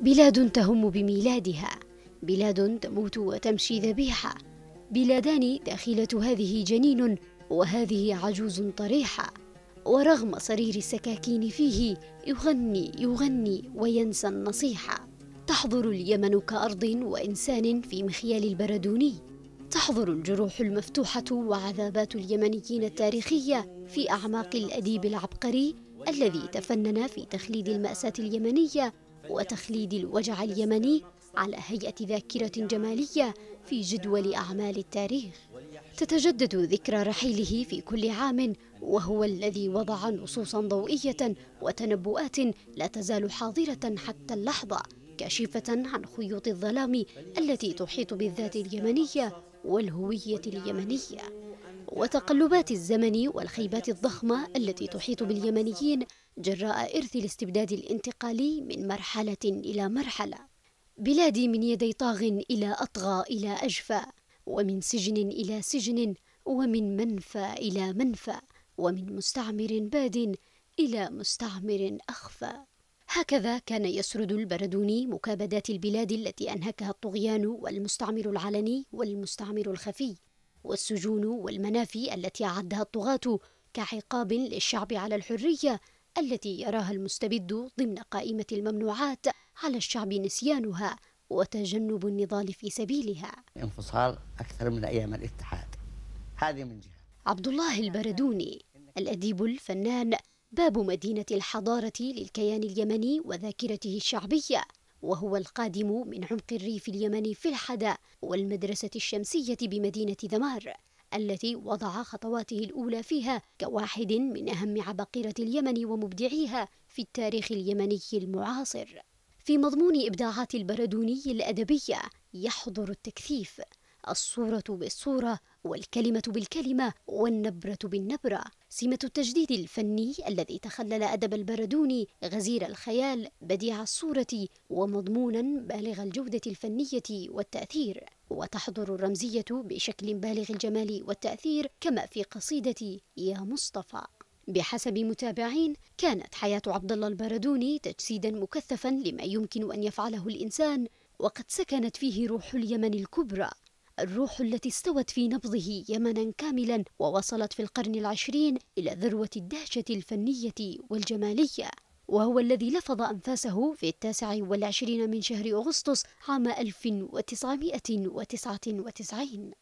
بلاد تهم بميلادها بلاد تموت وتمشي ذبيحه بلادان داخله هذه جنين وهذه عجوز طريحه ورغم صرير السكاكين فيه يغني يغني وينسى النصيحه تحضر اليمن كارض وانسان في مخيال البردوني تحضر الجروح المفتوحه وعذابات اليمنيين التاريخيه في اعماق الاديب العبقري الذي تفنن في تخليد الماساه اليمنيه وتخليد الوجع اليمني على هيئة ذاكرة جمالية في جدول أعمال التاريخ تتجدد ذكرى رحيله في كل عام وهو الذي وضع نصوصا ضوئية وتنبؤات لا تزال حاضرة حتى اللحظة كاشفة عن خيوط الظلام التي تحيط بالذات اليمنية والهوية اليمنية وتقلبات الزمن والخيبات الضخمة التي تحيط باليمنيين جراء إرث الاستبداد الانتقالي من مرحلة إلى مرحلة بلادي من يدي طاغ إلى أطغى إلى أجفى ومن سجن إلى سجن ومن منفى إلى منفى ومن مستعمر باد إلى مستعمر أخفى هكذا كان يسرد البردوني مكابدات البلاد التي أنهكها الطغيان والمستعمر العلني والمستعمر الخفي والسجون والمنافي التي أعدها الطغاة كعقاب للشعب على الحرية التي يراها المستبد ضمن قائمة الممنوعات على الشعب نسيانها وتجنب النضال في سبيلها انفصال أكثر من أيام الاتحاد هذه من جهة عبد الله البردوني الأديب الفنان باب مدينة الحضارة للكيان اليمني وذاكرته الشعبية وهو القادم من عمق الريف اليمني في الحداء والمدرسة الشمسية بمدينة دمار التي وضع خطواته الأولى فيها كواحد من أهم عباقرة اليمن ومبدعيها في التاريخ اليمني المعاصر في مضمون إبداعات البردوني الأدبية يحضر التكثيف الصورة بالصورة والكلمة بالكلمة والنبرة بالنبرة سمة التجديد الفني الذي تخلل أدب البردوني غزير الخيال بديع الصورة ومضمونا بالغ الجودة الفنية والتأثير وتحضر الرمزية بشكل بالغ الجمال والتأثير كما في قصيدة يا مصطفى بحسب متابعين كانت حياة عبد الله البردوني تجسيدا مكثفا لما يمكن أن يفعله الإنسان وقد سكنت فيه روح اليمن الكبرى الروح التي استوت في نبضه يمنا كاملا ووصلت في القرن العشرين إلى ذروة الدهشة الفنية والجمالية وهو الذي لفظ أنفاسه في التاسع والعشرين من شهر أغسطس عام 1999